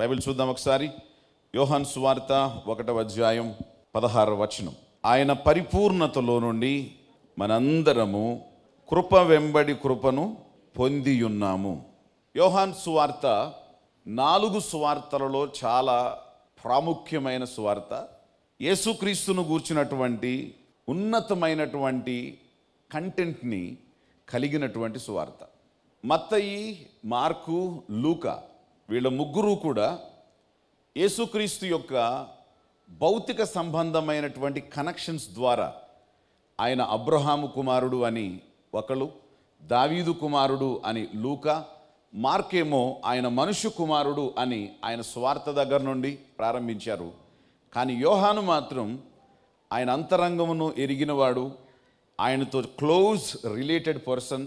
Bible చూద్దాం ఒకసారి యోహాన్ సువార్త ఒకటవ అధ్యాయం పదహారవ వచనం ఆయన పరిపూర్ణతలో నుండి మనందరము కృప వెంబడి కృపను పొందియున్నాము యోహాన్ సువార్త నాలుగు సువార్తలలో చాలా ప్రాముఖ్యమైన సువార్త యేసుక్రీస్తును గూర్చినటువంటి ఉన్నతమైనటువంటి కంటెంట్ని కలిగినటువంటి సువార్త మత్తయి మార్కు లూకా వీళ్ళ ముగ్గురు కూడా యేసుక్రీస్తు యొక్క భౌతిక సంబంధమైనటువంటి కనెక్షన్స్ ద్వారా ఆయన అబ్రహాము కుమారుడు అని ఒకళ్ళు దావీదు కుమారుడు అని లూకా మార్కేమో ఆయన మనుష్య కుమారుడు అని ఆయన స్వార్థ దగ్గర నుండి ప్రారంభించారు కానీ యోహాను మాత్రం ఆయన అంతరంగమును ఎరిగినవాడు ఆయనతో క్లోజ్ రిలేటెడ్ పర్సన్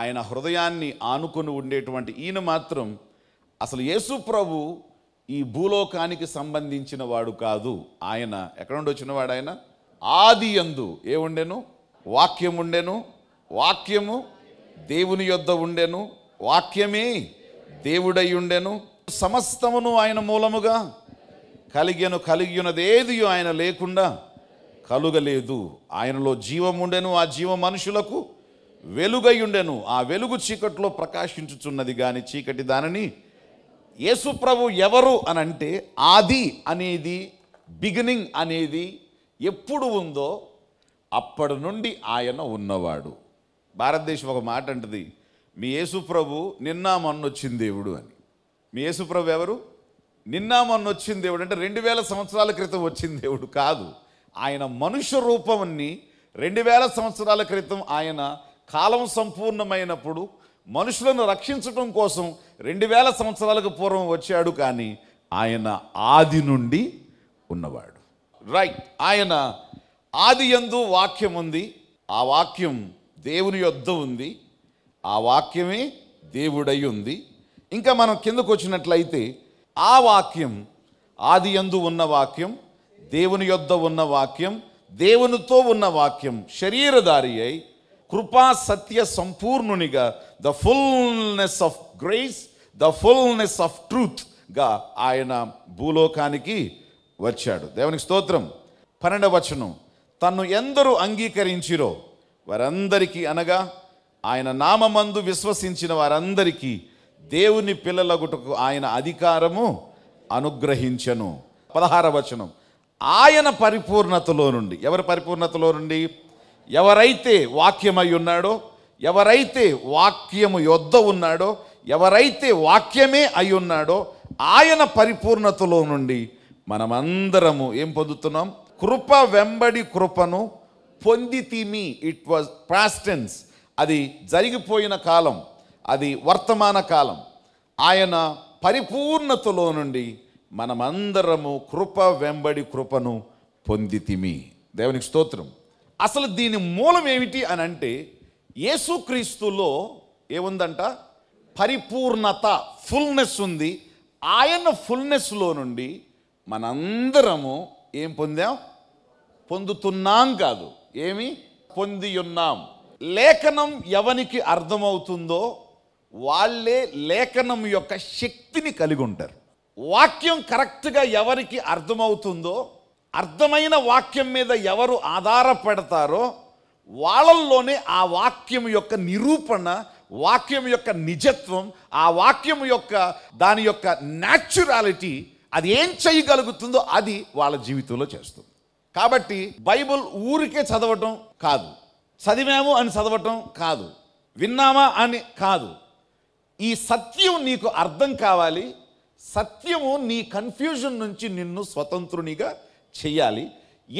ఆయన హృదయాన్ని ఆనుకొని ఉండేటువంటి ఈయన మాత్రం అసలు యేసు ప్రభు ఈ భూలోకానికి సంబంధించిన వాడు కాదు ఆయన ఎక్కడుండి వాడు ఆయన ఆది ఎందు ఏ ఉండెను వాక్యం ఉండెను వాక్యము దేవుని యొద్ద ఉండెను వాక్యమే దేవుడై ఉండెను సమస్తమును ఆయన మూలముగా కలిగను కలిగినది ఏది ఆయన లేకుండా కలుగలేదు ఆయనలో జీవముండెను ఉండెను ఆ జీవ మనుషులకు వెలుగై ఉండెను ఆ వెలుగు చీకట్లో ప్రకాశించుచున్నది కానీ చీకటి దానిని యేసుప్రభు ఎవరు అని అంటే ఆది అనేది బిగినింగ్ అనేది ఎప్పుడు ఉందో అప్పటి నుండి ఆయన ఉన్నవాడు భారతదేశం ఒక మాట అంటది మీ యేసుప్రభు నిన్న మొన్నొచ్చిన దేవుడు అని మీ యేసుప్రభు ఎవరు నిన్న మొన్నొచ్చిన దేవుడు అంటే రెండు వేల సంవత్సరాల క్రితం వచ్చిన దేవుడు కాదు ఆయన మనుష్య రూపంని రెండు వేల సంవత్సరాల క్రితం ఆయన కాలం సంపూర్ణమైనప్పుడు మనుషులను రక్షించటం కోసం రెండు వేల సంవత్సరాలకు పూర్వం వచ్చాడు కానీ ఆయన ఆది నుండి ఉన్నవాడు రైట్ ఆయన ఆది ఎందు వాక్యం ఉంది ఆ వాక్యం దేవుని యొద్ద ఉంది ఆ వాక్యమే దేవుడై ఉంది ఇంకా మనం కిందకు వచ్చినట్లయితే ఆ వాక్యం ఆది ఎందు ఉన్న వాక్యం దేవుని యొద్ద ఉన్న వాక్యం దేవునితో ఉన్న వాక్యం శరీరధారి అయి కృపా సత్య సంపూర్ణునిగా the fullness of grace the fullness of ట్రూత్గా ఆయన భూలోకానికి వచ్చాడు దేవునికి స్తోత్రం పన్నెండవ వచనం తను ఎందరూ అంగీకరించిరో వారందరికీ అనగా ఆయన నామందు విశ్వసించిన వారందరికీ దేవుని పిల్లలగుటకు ఆయన అధికారము అనుగ్రహించను పదహార వచనం ఆయన పరిపూర్ణతలో నుండి ఎవరి పరిపూర్ణతలో నుండి ఎవరైతే వాక్యమై ఉన్నాడో ఎవరైతే వాక్యము యొద్ద ఉన్నాడో ఎవరైతే వాక్యమే అయి ఉన్నాడో ఆయన పరిపూర్ణతలో నుండి మనమందరము ఏం పొందుతున్నాం కృప వెంబడి కృపను పొందితిమి ఇట్ వాజ్ ప్రాస్టెన్స్ అది జరిగిపోయిన కాలం అది వర్తమాన కాలం ఆయన పరిపూర్ణతలో నుండి మనమందరము కృప వెంబడి కృపను పొందితిమి దేవునికి స్తోత్రం అసలు దీని మూలం ఏమిటి అని అంటే యేసుక్రీస్తులో ఏముందంట పరిపూర్ణత ఫుల్నెస్ ఉంది ఆయన ఫుల్నెస్లో నుండి మనందరము ఏం పొందాం పొందుతున్నాం కాదు ఏమి పొంది ఉన్నాం లేఖనం ఎవనికి అర్థమవుతుందో వాళ్ళే లేఖనం యొక్క శక్తిని కలిగి ఉంటారు వాక్యం కరెక్ట్గా ఎవరికి అర్థమవుతుందో అర్థమైన వాక్యం మీద ఎవరు ఆధారపడతారో వాళ్ళల్లోనే ఆ వాక్యం యొక్క నిరూపణ వాక్యం యొక్క నిజత్వం ఆ వాక్యం యొక్క దాని యొక్క న్యాచురాలిటీ అది ఏం చేయగలుగుతుందో అది వాళ్ళ జీవితంలో చేస్తుంది కాబట్టి బైబుల్ ఊరికే చదవటం కాదు చదివాము అని చదవటం కాదు విన్నామా అని కాదు ఈ సత్యం నీకు అర్థం కావాలి సత్యము నీ కన్ఫ్యూజన్ నుంచి నిన్ను స్వతంత్రునిగా చెయ్యాలి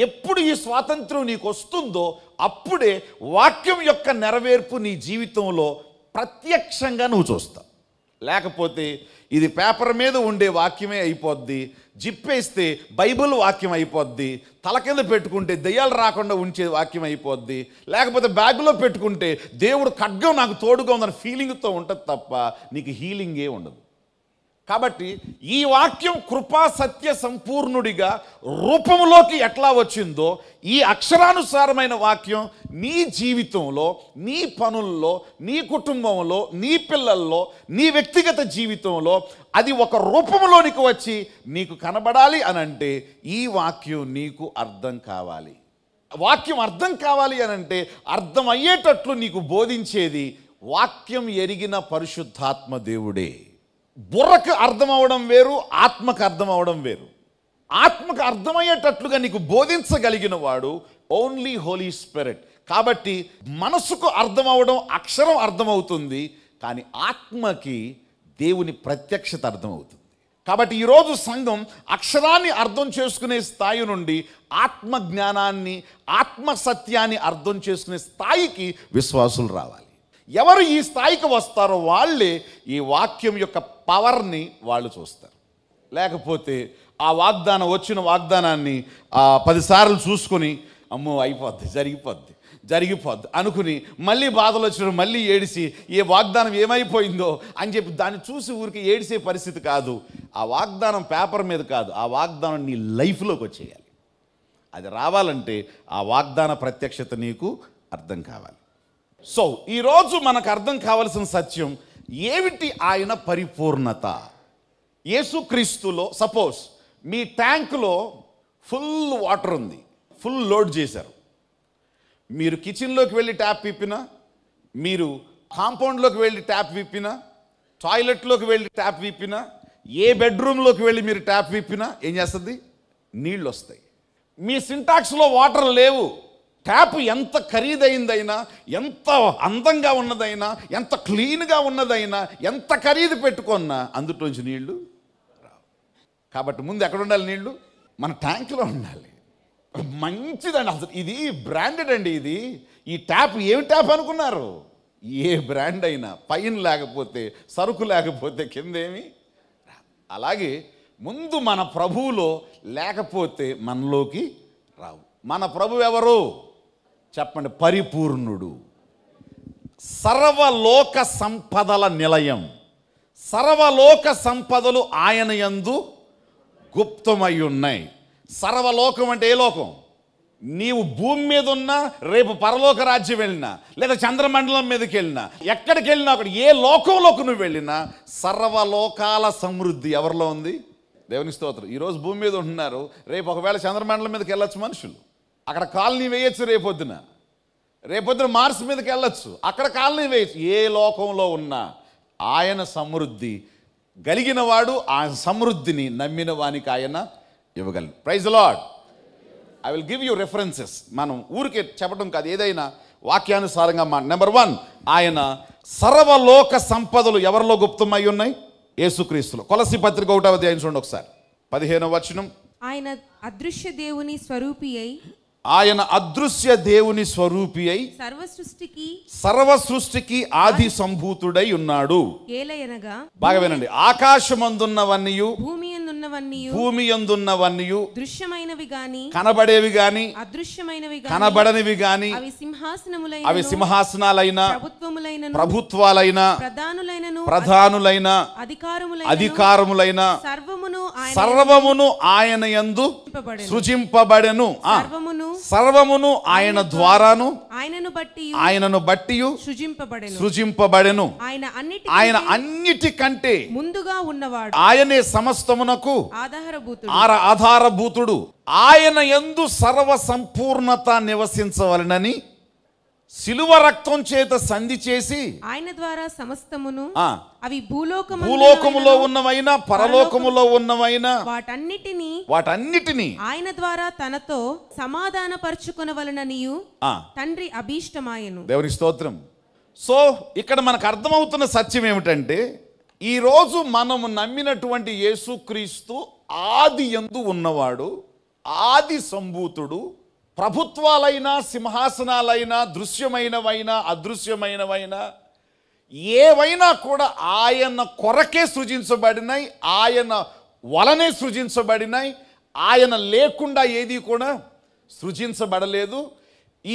ఎప్పుడు ఈ స్వాతంత్రం నీకు వస్తుందో అప్పుడే వాక్యం యొక్క నెరవేర్పు నీ జీవితంలో ప్రత్యక్షంగా నువ్వు చూస్తావు లేకపోతే ఇది పేపర్ మీద ఉండే వాక్యమే అయిపోద్ది జిప్పేస్తే బైబిల్ వాక్యం అయిపోద్ది తల కింద పెట్టుకుంటే దెయ్యాలు రాకుండా ఉంచే వాక్యం అయిపోద్ది లేకపోతే బ్యాగ్లో పెట్టుకుంటే దేవుడు ఖడ్గం నాకు తోడుగా ఉందని ఫీలింగ్తో ఉంటుంది తప్ప నీకు హీలింగే ఉండదు కాబట్టి ఈ వాక్యం కృపా సత్య సంపూర్ణుడిగా రూపంలోకి ఎట్లా వచ్చిందో ఈ అక్షరానుసారమైన వాక్యం నీ జీవితంలో నీ పనుల్లో నీ కుటుంబంలో నీ పిల్లల్లో నీ వ్యక్తిగత జీవితంలో అది ఒక రూపంలోనికి వచ్చి నీకు కనబడాలి అని అంటే ఈ వాక్యం నీకు అర్థం కావాలి వాక్యం అర్థం కావాలి అని అంటే అర్థమయ్యేటట్లు నీకు బోధించేది వాక్యం ఎరిగిన పరిశుద్ధాత్మ దేవుడే బుర్రకు అర్థం అవడం వేరు ఆత్మకు అర్థం అవడం వేరు ఆత్మకు అర్థమయ్యేటట్లుగా నీకు బోధించగలిగిన వాడు ఓన్లీ హోలీ స్పిరిట్ కాబట్టి మనసుకు అర్థమవడం అక్షరం అర్థమవుతుంది కానీ ఆత్మకి దేవుని ప్రత్యక్షత అర్థమవుతుంది కాబట్టి ఈరోజు సంఘం అక్షరాన్ని అర్థం చేసుకునే స్థాయి నుండి ఆత్మ జ్ఞానాన్ని ఆత్మ సత్యాన్ని అర్థం చేసుకునే స్థాయికి విశ్వాసులు రావాలి ఎవరు ఈ స్థాయికి వస్తారో వాళ్ళే ఈ వాక్యం యొక్క పవర్ని వాళ్ళు చూస్తారు లేకపోతే ఆ వాగ్దానం వచ్చిన వాగ్దానాన్ని పదిసార్లు చూసుకొని అమ్మో అయిపోద్ది జరిగిపోద్ది జరిగిపోద్ది అనుకుని మళ్ళీ బాధలు వచ్చిన మళ్ళీ ఏడిసి ఏ వాగ్దానం ఏమైపోయిందో అని చెప్పి దాన్ని చూసి ఊరికి ఏడిసే పరిస్థితి కాదు ఆ వాగ్దానం పేపర్ మీద కాదు ఆ వాగ్దానం నీ లైఫ్లోకి వచ్చేయాలి అది రావాలంటే ఆ వాగ్దాన ప్రత్యక్షత నీకు అర్థం కావాలి సో ఈరోజు మనకు అర్థం కావలసిన సత్యం ఏమిటి ఆయన పరిపూర్ణత యేసుక్రీస్తులో సపోజ్ మీ ట్యాంక్లో ఫుల్ వాటర్ ఉంది ఫుల్ లోడ్ చేశారు మీరు కిచెన్లోకి వెళ్ళి ట్యాప్ విప్పినా మీరు కాంపౌండ్లోకి వెళ్ళి ట్యాప్ విప్పినా టాయిలెట్లోకి వెళ్ళి ట్యాప్ విప్పినా ఏ బెడ్రూమ్లోకి వెళ్ళి మీరు ట్యాప్ విప్పినా ఏం చేస్తుంది నీళ్ళు వస్తాయి మీ సింటాక్స్లో వాటర్ లేవు ట్యాప్ ఎంత ఖరీదైందైనా ఎంత అందంగా ఉన్నదైనా ఎంత క్లీన్గా ఉన్నదైనా ఎంత ఖరీదు పెట్టుకున్నా అందుటోంచి నీళ్లు కాబట్టి ముందు ఎక్కడ ఉండాలి నీళ్లు మన ట్యాంక్లో ఉండాలి మంచిదండి అసలు ఇది బ్రాండెడ్ అండి ఇది ఈ ట్యాప్ ఏమి ట్యాప్ అనుకున్నారు ఏ బ్రాండ్ అయినా పైన లేకపోతే సరుకు లేకపోతే కిందేమి అలాగే ముందు మన ప్రభువులో లేకపోతే మనలోకి రావు మన ప్రభు ఎవరు చెప్పండి పరిపూర్ణుడు సర్వలోక సంపదల నిలయం సర్వలోక సంపదలు ఆయన యందు గుప్తమై ఉన్నాయి సర్వలోకం అంటే ఏ లోకం నీవు భూమి మీద ఉన్నా రేపు పరలోక రాజ్యం వెళ్ళినా లేదా చంద్రమండలం మీదకి వెళ్ళినా ఎక్కడికి వెళ్ళినా అక్కడ ఏ లోకంలోకి నువ్వు వెళ్ళినా సర్వలోకాల సమృద్ధి ఎవరిలో ఉంది దేవుని స్తోత్రం ఈరోజు భూమి మీద ఉంటున్నారు రేపు ఒకవేళ చంద్రమండలం మీదకి వెళ్ళొచ్చు మనుషులు అక్కడ కాలనీ వేయచ్చు రేపొద్దున రేపొద్దున మార్స్ మీదకి వెళ్ళచ్చు అక్కడ కాలనీ వేయచ్చు ఏ లోకంలో ఉన్నా ఆయన సమృద్ధి గలిగిన వాడు ఆ సమృద్ధిని నమ్మిన వానికి ఆయన ఇవ్వగలరు praise lord I will give you references మనం ఊరికే చెప్పడం కాదు ఏదైనా వాక్యానుసారంగా మా నెంబర్ వన్ ఆయన సర్వలోక సంపదలు ఎవరిలో గుప్తమై ఉన్నాయి ఏసుక్రీస్తులు కొలసి పత్రిక ఒకటవ ధ్యానించండి ఒకసారి పదిహేనవ వచనం ఆయన అదృశ్య దేవుని స్వరూపి అయి ఆయన అదృశ్య దేవుని స్వరూపి అయి సర్వ సృష్టికి సర్వ సృష్టికి ఆది సంభూతుడై ఉన్నాడు బాగా వినండి ఆకాశమందున్నవన్నీ భూమి భూమి ఎందున్నవన్నీ దృశ్యమైనవి గాని కనబడేవి గాని అదృశ్యమైనవి కనబడనివి గాని అవి సింహాసనములైన అవి సింహాసనాలైన ప్రభుత్వములైన ప్రభుత్వాలైన ప్రధానులైనను ప్రధానులైన అధికారములైన అధికారములైన సర్వమును సర్వమును ఆయన యందు సృజింపబడెను సర్వమును ఆయన ద్వారాను ఆయనను బట్టి ఆయనను బట్టి సృజింపబడెను సృజింపబడెను ఆయన అన్నిటి ఆయన అన్నిటికంటే ముందుగా ఉన్నవాడు ఆయనే సమస్తమునకు ఆధారభూతుడు ఆయన ఎందు సర్వ సంపూర్ణత నివసించవలనని సిలువ రక్తం చేత సంధి చేసి ఆయన ద్వారా సమస్తమును అవి భూలోకము భూలోకములో ఉన్నవైనా పరలోకములో ఉన్నవైనా వాటన్నిటిని వాటన్నిటిని ఆయన ద్వారా తనతో సమాధాన పరుచుకునవలననియు తండ్రి అభీష్టమాయను దేవుని స్తోత్రం సో ఇక్కడ మనకు అర్థమవుతున్న సత్యం ఏమిటంటే ఈరోజు మనము నమ్మినటువంటి యేసుక్రీస్తు ఆది ఎందు ఉన్నవాడు ఆది సంభూతుడు ప్రభుత్వాలైనా సింహాసనాలైనా దృశ్యమైనవైనా అదృశ్యమైనవైనా ఏవైనా కూడా ఆయన కొరకే సృజించబడినాయి ఆయన వలనే సృజించబడినాయి ఆయన లేకుండా ఏది కూడా సృజించబడలేదు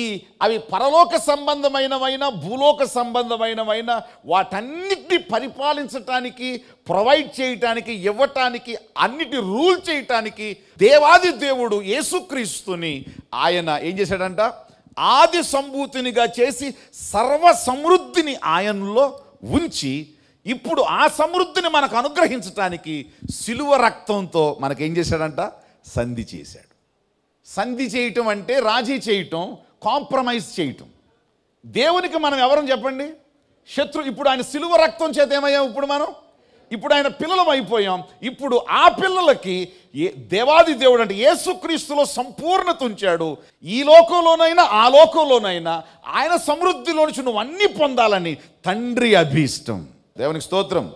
ఈ అవి పరలోక సంబంధమైనవైనా భూలోక సంబంధమైనవైన వాటన్నిటిని పరిపాలించటానికి ప్రొవైడ్ చేయటానికి ఇవ్వటానికి అన్నిటి రూల్ చేయటానికి దేవాది దేవుడు యేసుక్రీస్తుని ఆయన ఏం చేశాడంట ఆది సంభూతినిగా చేసి సర్వ సమృద్ధిని ఆయనలో ఉంచి ఇప్పుడు ఆ సమృద్ధిని మనకు అనుగ్రహించటానికి సిలువ రక్తంతో మనకేం చేశాడంట సంధి చేశాడు సంధి చేయటం అంటే రాజీ చేయటం కాంప్రమైజ్ చేయటం దేవునికి మనం ఎవరని చెప్పండి శత్రు ఇప్పుడు ఆయన సిలువ రక్తం చేత ఏమయ్యాం ఇప్పుడు మనం ఇప్పుడు ఆయన పిల్లలం అయిపోయాం ఇప్పుడు ఆ పిల్లలకి ఏ దేవాది దేవుడు అంటే ఏసుక్రీస్తులో సంపూర్ణత ఉంచాడు ఈ లోకంలోనైనా ఆ లోకంలోనైనా ఆయన సమృద్ధిలో నుంచి నువ్వు అన్నీ పొందాలని తండ్రి అభీష్టం దేవునికి స్తోత్రం